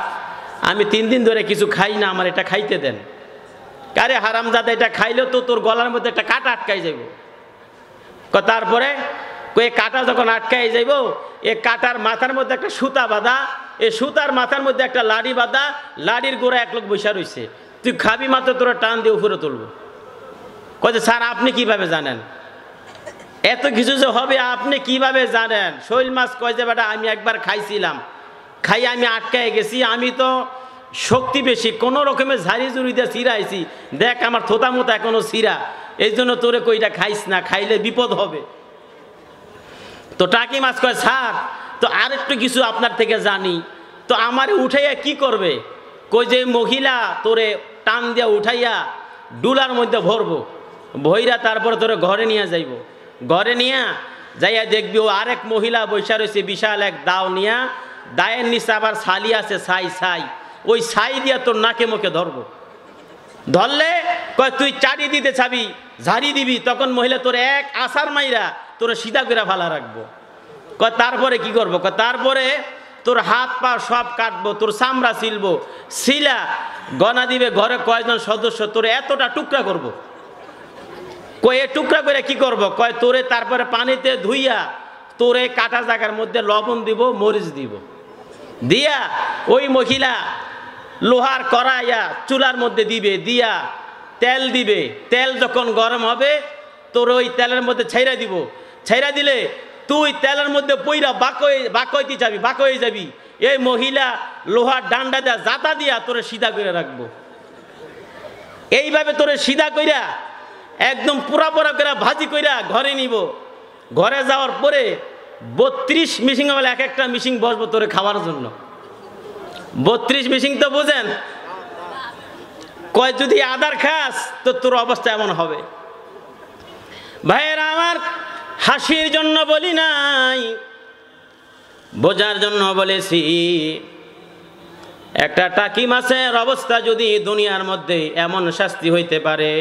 S1: আমি তিন দিন ধরে কিছু খাই না আমার এটা খাইতে দেন কারে হারামজাদা এটা খাইলেও তো তোর গলার মধ্যে একটা কাটা আটকাই যাইব তারপরে কই কাটা যখন আটকাই যাইব এ কাটার মাথার মধ্যে একটা সুতা বাঁধা এ সুতার মাথার মধ্যে একটা লাড়ি বাঁধা লাড়ির গোড়া এক লোক বৈশা রয়েছে তুই খাবি মাত্র তোরা টান দিয়ে উপরে তুলবো কয়ে স্যার আপনি কিভাবে জানেন এত কিছু যে হবে আপনি কিভাবে জানেন শৈল মাছ কয় যে বেটা আমি একবার খাইছিলাম খাই আমি আটকায় গেছি আমি তো শক্তি বেশি কোনো রকমের ঝাড়ি জুড়ি দিয়ে সিরা আইছি দেখ আমার থোতা মতো এখনো সিরা এই জন্য তোরে কইটা খাইস না খাইলে বিপদ হবে তো টাকি মাছ কয় স্যার তো আর একটু কিছু আপনার থেকে জানি তো আমার উঠাইয়া কি করবে কই যে মহিলা তোরে টান দিয়া উঠাইয়া ডুলার মধ্যে ভরবো ভইরা তারপরে তোরে ঘরে নিয়ে যাইব ঘরে নিয়া যাইয়া দেখবি ও আরেক মহিলা বৈশা রয়েছে বিশাল এক দাও নিয়া দায়ের নিচে আবার সালি আছে সাই সাই ওই সাই দিয়া তোর নাকে মুখে ধরব ধরলে কয় তুই চারি দিতে চাবি ঝাড়ি দিবি তখন মহিলা তোর এক আশার মাইরা তোরা সিধা করে ফালা রাখবো কয় তারপরে কি করবো কয় তারপরে তোর হাত পা সব কাটবো তোর চামড়া ছিলবো শিলা গনা দিবে ঘরে কয়জন সদস্য তোর এতটা টুকরা করব। কয় এ টুকরা করে কি করব। কয় তোরে তারপরে পানিতে ধুইয়া তোর এই কাটা জায়গার মধ্যে লবণ দিব মরিচ দিব দিয়া ওই মহিলা লোহার করাইয়া চুলার মধ্যে দিবে দিয়া তেল দিবে তেল যখন গরম হবে তোর ওই তেলের মধ্যে ছেড়ে দিব ছেড়া দিলে তুই তেলের মধ্যে পইরা বাকয়ে বাকইতে যাবি বাকয়ে যাবি এই মহিলা লোহার ডান্ডা দেয়া জাতা দিয়া তোরে সিধা করে রাখবো এইভাবে তোরে সিধা কইরা একদম পুরা পোড়া করে ভাজি কইরা ঘরে নিব ঘরে যাওয়ার পরে বত্রিশ মিশিং বলে এক একটা মিশিং বসবো তোরে খাওয়ার জন্য বত্রিশ মিশিং তো বোঝেন কয় যদি আদার খাস তো তোর অবস্থা এমন হবে ভাইয়েরা আমার হাসির জন্য বলি নাই বোঝার জন্য বলেছি একটা টাকি মাছের অবস্থা যদি দুনিয়ার মধ্যে এমন শাস্তি হইতে পারে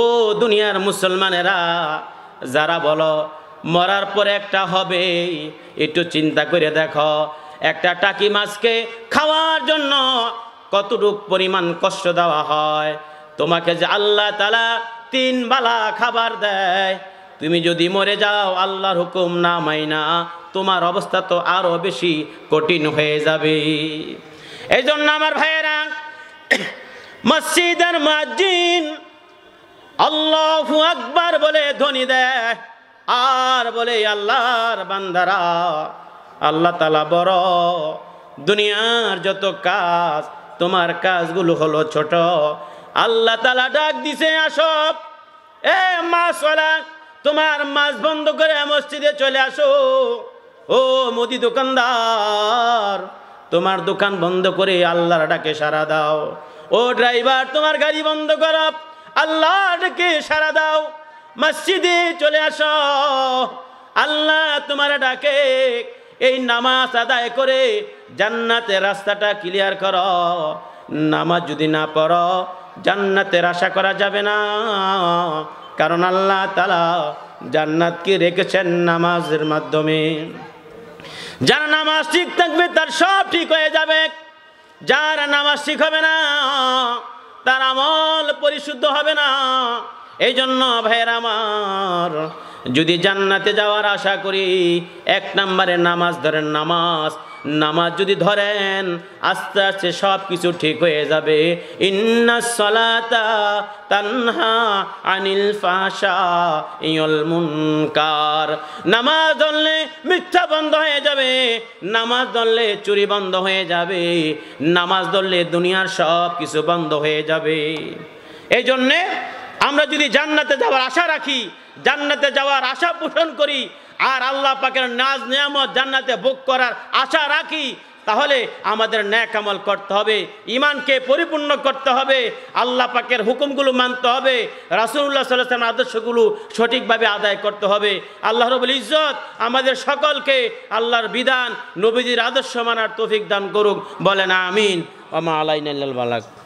S1: ও দুনিয়ার মুসলমানেরা যারা বলো মরার পরে একটা হবে একটু চিন্তা করে দেখো একটা টাকি মাছকে খাওয়ার জন্য কতটুক পরিমাণ কষ্ট দেওয়া হয় তোমাকে যে আল্লাহ তালা তিন বালা খাবার দেয় তুমি যদি মরে যাও আল্লাহর হুকুম না মাইনা তোমার অবস্থা তো আরও বেশি কঠিন হয়ে যাবে এই জন্য আমার ভাইয়েরা মসজিদের মাজিন আল্লাহ আকবার বলে ধ্বনি দেয় আর বলে আল্লাহর বান্দারা আল্লাহ তালা বড় দুনিয়ার যত কাজ তোমার কাজগুলো হলো ছোট আল্লাহ তালা ডাক দিছে আসব এ মাস তোমার মাছ বন্ধ করে মসজিদে চলে আসো ও মোদি দোকানদার তোমার দোকান বন্ধ করে আল্লাহর ডাকে সারা দাও ও ড্রাইভার তোমার গাড়ি বন্ধ কর আল্লাহ ডাকে সারা দাও মসজিদে চলে আস আল্লাহ তোমার ডাকে এই নামাজ আদায় করে জান্নাতে রাস্তাটা ক্লিয়ার কর নামাজ যদি না পড় জান্নাতের আশা করা যাবে না কারণ আল্লাহ তালা জান্নাতকে রেখেছেন নামাজের মাধ্যমে যারা নামাজ ঠিক থাকবে তার সব ঠিক হয়ে যাবে যারা নামাজ ঠিক হবে না তার আমল পরিশুদ্ধ হবে না এই জন্য ভাইয়ের আমার যদি জান্নাতে যাওয়ার আশা করি এক নম্বরে নামাজ ধরেন নামাজ নামাজ যদি ধরেন আস্তে আস্তে সব কিছু ঠিক হয়ে যাবে ইন্না সলাতা তানহা আনিল ফাশা ইয়ল মুনকার নামাজ ধরলে মিথ্যা বন্ধ হয়ে যাবে নামাজ ধরলে চুরি বন্ধ হয়ে যাবে নামাজ ধরলে দুনিয়ার সব কিছু বন্ধ হয়ে যাবে এই জন্যে আমরা যদি জান্নাতে যাওয়ার আশা রাখি জান্নাতে যাওয়ার আশা পোষণ করি আর আল্লাহ পাকের নাজ নিয়ামত জান্নাতে ভোগ করার আশা রাখি তাহলে আমাদের ন্যাক আমল করতে হবে ইমানকে পরিপূর্ণ করতে হবে আল্লাহ পাকের হুকুমগুলো মানতে হবে রাসুল্লাহ সাল্লাহ আদর্শগুলো সঠিকভাবে আদায় করতে হবে আল্লাহ রবুল ইজ্জত আমাদের সকলকে আল্লাহর বিধান নবীজির আদর্শ মানার তফিক দান করুক বলেন আমিন আমা আলাইন বালাক